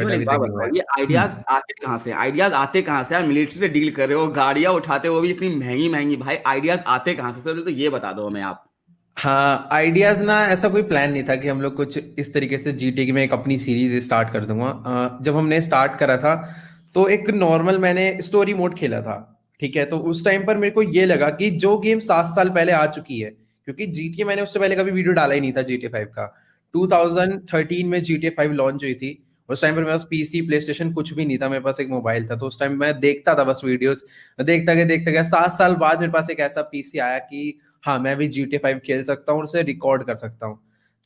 ये आइडियाज हम्म। आते कहाँ से आइडियाज आते कहाँ से यार मिलिट्री से डील कर रहे हो गाड़ियां उठाते हो भी इतनी महंगी महंगी भाई आइडियाज आते कहाँ से सर तो ये बता दो हमें आप हाँ आइडियाज ना ऐसा कोई प्लान नहीं था कि हम लोग कुछ इस तरीके से जी की एक अपनी सीरीज स्टार्ट कर दूंगा जब हमने स्टार्ट करा था तो एक नॉर्मल मैंने स्टोरी मोड खेला था ठीक है तो उस टाइम पर मेरे को ये लगा कि जो गेम सात साल पहले आ चुकी है क्योंकि जीटीए मैंने उससे पहले कभी वीडियो डाला ही नहीं था जीटीए फाइव का 2013 में जीटीए फाइव लॉन्च हुई थी उस टाइम पर मेरे पास पीसी प्ले स्टेशन कुछ भी नहीं था मेरे पास एक मोबाइल था तो उस टाइम मैं देखता था बस वीडियोस देखता गया देखता गया सात साल बाद मेरे पास एक ऐसा पीसी आया कि हाँ मैं भी जी टी फाइव खेल सकता हूँ उसे रिकॉर्ड कर सकता हूँ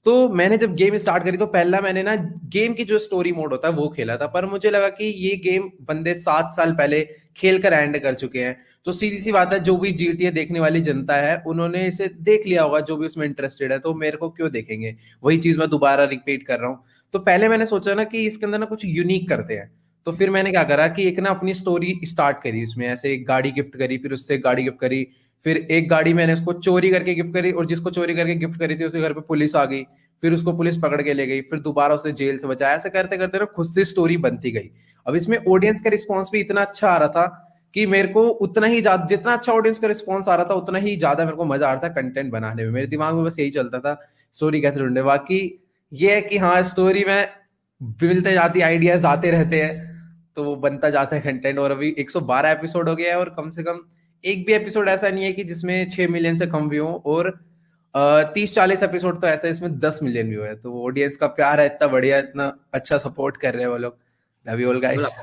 तो मैंने जब गेम स्टार्ट करी तो पहला मैंने ना गेम की जो स्टोरी मोड होता है वो खेला था पर मुझे लगा कि ये गेम बंदे सात साल पहले खेल कर एंड कर चुके हैं तो सीधी सी बात है जो भी जी देखने वाली जनता है उन्होंने इसे देख लिया होगा जो भी उसमें इंटरेस्टेड है तो मेरे को क्यों देखेंगे वही चीज मैं दोबारा रिपीट कर रहा हूँ तो पहले मैंने सोचा ना कि इसके अंदर ना कुछ यूनिक करते हैं तो फिर मैंने क्या करा कि एक ना अपनी स्टोरी स्टार्ट करी उसमें ऐसे एक गाड़ी गिफ्ट करी फिर उससे गाड़ी गिफ्ट करी फिर एक गाड़ी मैंने उसको चोरी करके गिफ्ट करी और जिसको चोरी करके गिफ्ट करी थी उसके घर पे पुलिस आ गई फिर उसको पुलिस पकड़ के ले गई फिर दोबारा उसे जेल से बचाया ऐसे करते करते ना खुद से स्टोरी बनती गई अब इसमें ऑडियंस का रिस्पॉन्स भी इतना अच्छा आ रहा था कि मेरे को उतना ही जितना अच्छा ऑडियंस का रिस्पॉन्स आ रहा था उतना ही ज्यादा मेरे को मजा आ रहा था कंटेंट बनाने में मेरे दिमाग में बस यही चलता था स्टोरी कैसे ढूंढे बाकी ये है कि हाँ स्टोरी में मिलते जाती आइडियाज आते रहते हैं तो वो बनता जाता है कंटेंट और अभी 112 एपिसोड हो गया है और कम से कम एक भी एपिसोड ऐसा नहीं है कि जिसमें छह मिलियन से कम व्यू हो और तीस चालीस एपिसोड तो ऐसा है इसमें दस मिलियन व्यू है तो ऑडियंस का प्यार है इतना बढ़िया इतना अच्छा सपोर्ट कर रहे हैं वो लोग लव यू ऑल गाइस